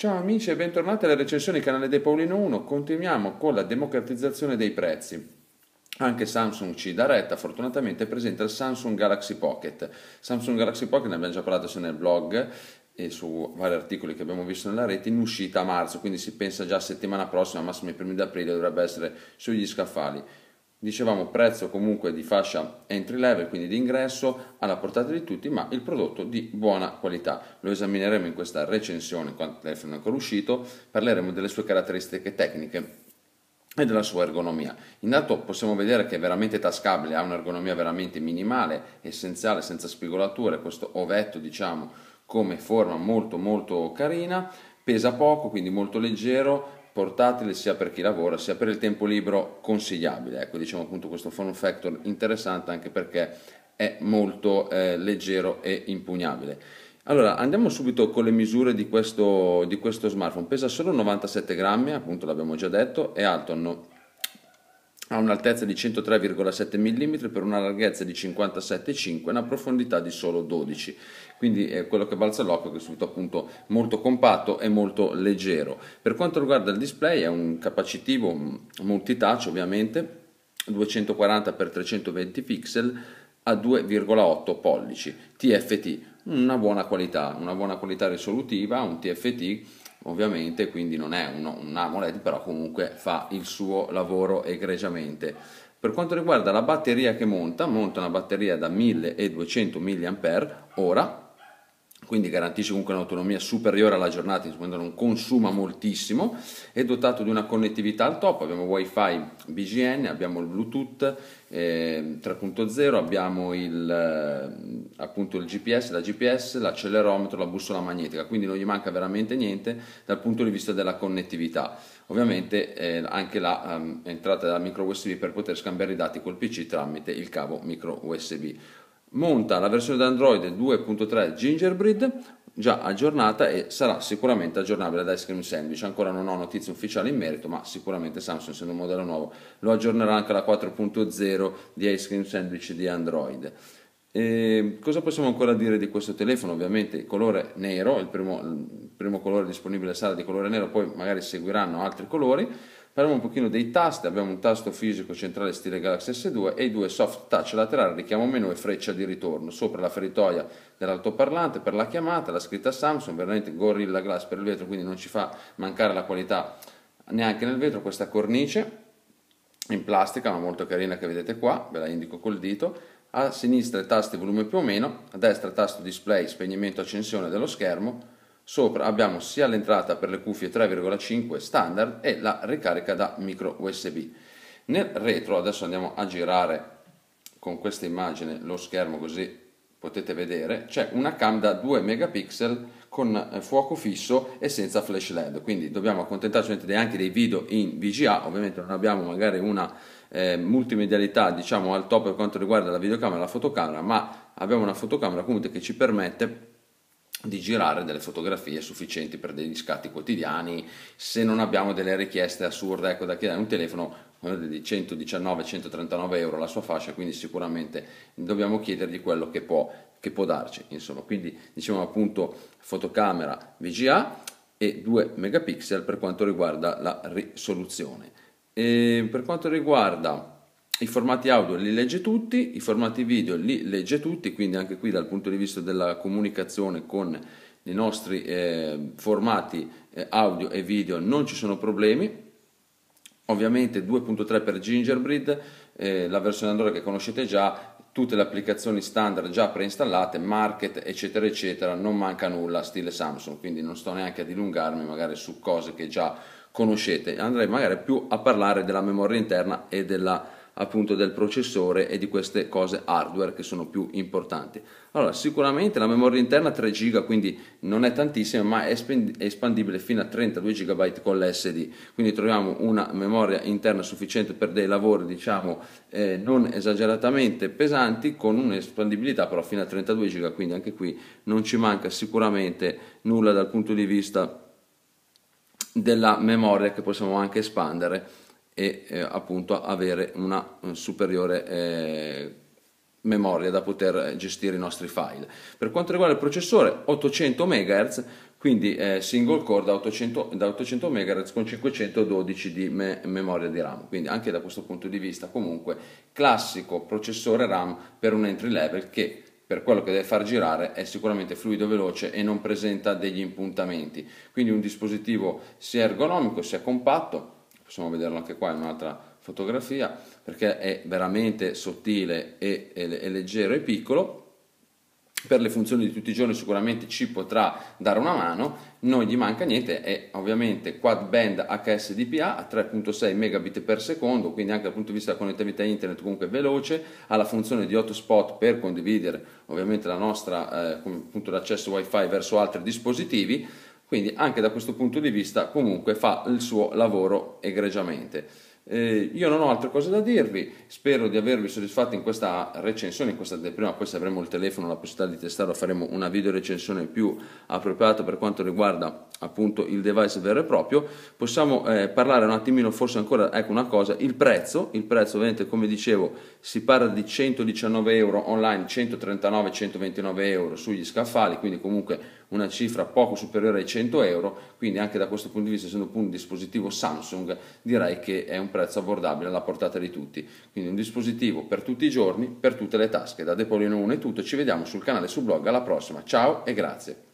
Ciao amici e bentornati alla recensione canale dei Paulino 1. Continuiamo con la democratizzazione dei prezzi. Anche Samsung ci dà retta, fortunatamente presenta il Samsung Galaxy Pocket. Samsung Galaxy Pocket ne abbiamo già parlato sia nel blog e su vari articoli che abbiamo visto nella rete in uscita a marzo, quindi si pensa già settimana prossima, massimo i primi di aprile dovrebbe essere sugli scaffali. Dicevamo prezzo comunque di fascia entry level, quindi di ingresso, alla portata di tutti, ma il prodotto di buona qualità. Lo esamineremo in questa recensione, quando il telefono è ancora uscito, parleremo delle sue caratteristiche tecniche e della sua ergonomia. Intanto possiamo vedere che è veramente tascabile, ha un'ergonomia veramente minimale, essenziale, senza spigolature, questo ovetto diciamo come forma molto molto carina, pesa poco, quindi molto leggero, portatile sia per chi lavora sia per il tempo libero consigliabile. Ecco, diciamo appunto questo phone factor interessante anche perché è molto eh, leggero e impugnabile. Allora, andiamo subito con le misure di questo, di questo smartphone. Pesa solo 97 grammi, appunto l'abbiamo già detto, è alto no, ha un'altezza di 103,7 mm per una larghezza di 57,5 e una profondità di solo 12 quindi è quello che balza l'occhio è che è subito appunto molto compatto e molto leggero per quanto riguarda il display è un capacitivo mm, multitouch ovviamente 240x320 pixel a 2,8 pollici TFT una buona qualità una buona qualità risolutiva un TFT ovviamente, quindi non è un, un AMOLED, però comunque fa il suo lavoro egregiamente. Per quanto riguarda la batteria che monta, monta una batteria da 1200 mAh, ora quindi garantisce comunque un'autonomia superiore alla giornata, quindi non consuma moltissimo, è dotato di una connettività al top, abbiamo wifi BGN, abbiamo il Bluetooth eh, 3.0, abbiamo il, eh, appunto il GPS, la GPS, l'accelerometro, la bussola magnetica, quindi non gli manca veramente niente dal punto di vista della connettività. Ovviamente eh, anche l'entrata ehm, della micro USB per poter scambiare i dati col PC tramite il cavo micro USB monta la versione Android 2.3 Gingerbread già aggiornata e sarà sicuramente aggiornabile ad Ice Cream Sandwich. Ancora non ho notizie ufficiali in merito, ma sicuramente Samsung, essendo un modello nuovo, lo aggiornerà anche alla 4.0 di Ice Cream Sandwich di Android. E cosa possiamo ancora dire di questo telefono? Ovviamente colore nero, il primo, il primo colore disponibile sarà di colore nero, poi magari seguiranno altri colori. Parliamo un pochino dei tasti, abbiamo un tasto fisico centrale stile Galaxy S2 e i due soft touch laterali, richiamo menu e freccia di ritorno, sopra la feritoia dell'altoparlante per la chiamata, la scritta Samsung, veramente Gorilla Glass per il vetro, quindi non ci fa mancare la qualità neanche nel vetro, questa cornice in plastica ma molto carina che vedete qua, ve la indico col dito, a sinistra i tasti volume più o meno, a destra tasto display, spegnimento accensione dello schermo, Sopra abbiamo sia l'entrata per le cuffie 3,5 standard e la ricarica da micro USB. Nel retro, adesso andiamo a girare con questa immagine lo schermo così potete vedere, c'è una cam da 2 megapixel con fuoco fisso e senza flash LED, quindi dobbiamo accontentarci anche dei video in VGA, ovviamente non abbiamo magari una eh, multimedialità diciamo al top per quanto riguarda la videocamera e la fotocamera, ma abbiamo una fotocamera comunque che ci permette di girare delle fotografie sufficienti per degli scatti quotidiani se non abbiamo delle richieste assurde ecco da chiedere un telefono di 119-139 euro la sua fascia quindi sicuramente dobbiamo chiedergli quello che può, che può darci insomma quindi diciamo appunto fotocamera VGA e 2 megapixel per quanto riguarda la risoluzione e per quanto riguarda i formati audio li legge tutti, i formati video li legge tutti, quindi anche qui dal punto di vista della comunicazione con i nostri eh, formati eh, audio e video non ci sono problemi. Ovviamente 2.3 per Gingerbread, eh, la versione Android che conoscete già, tutte le applicazioni standard già preinstallate, market eccetera eccetera, non manca nulla, stile Samsung, quindi non sto neanche a dilungarmi magari su cose che già conoscete, andrei magari più a parlare della memoria interna e della appunto del processore e di queste cose hardware che sono più importanti. Allora, sicuramente la memoria interna 3 GB, quindi non è tantissima, ma è espandibile fino a 32 GB con l'SD. Quindi troviamo una memoria interna sufficiente per dei lavori, diciamo, eh, non esageratamente pesanti con un'espandibilità però fino a 32 GB, quindi anche qui non ci manca sicuramente nulla dal punto di vista della memoria che possiamo anche espandere e eh, appunto avere una superiore eh, memoria da poter eh, gestire i nostri file. Per quanto riguarda il processore 800 MHz, quindi eh, single core da 800, da 800, MHz con 512 di me memoria di RAM, quindi anche da questo punto di vista comunque classico processore RAM per un entry level che per quello che deve far girare è sicuramente fluido e veloce e non presenta degli impuntamenti, quindi un dispositivo sia ergonomico sia compatto possiamo vederlo anche qua in un'altra fotografia, perché è veramente sottile e, e, e leggero e piccolo per le funzioni di tutti i giorni sicuramente ci potrà dare una mano, non gli manca niente, è ovviamente quad band HSDPA a 3.6 megabit per secondo, quindi anche dal punto di vista della connettività internet comunque veloce, ha la funzione di hotspot per condividere ovviamente la nostra eh, punto d'accesso wifi verso altri dispositivi, quindi anche da questo punto di vista comunque fa il suo lavoro egregiamente. Eh, io non ho altre cose da dirvi, spero di avervi soddisfatto in questa recensione, in questa prima poi avremo il telefono, la possibilità di testarlo, faremo una video recensione più appropriata per quanto riguarda appunto il device vero e proprio. Possiamo eh, parlare un attimino, forse ancora, ecco una cosa, il prezzo, il prezzo ovviamente come dicevo si parla di 119 euro online, 139-129 euro sugli scaffali, quindi comunque una cifra poco superiore ai 100 euro, quindi anche da questo punto di vista, essendo un dispositivo Samsung, direi che è un prezzo abbordabile alla portata di tutti. Quindi un dispositivo per tutti i giorni, per tutte le tasche. Da Depolino 1 è tutto, ci vediamo sul canale, su blog, alla prossima, ciao e grazie.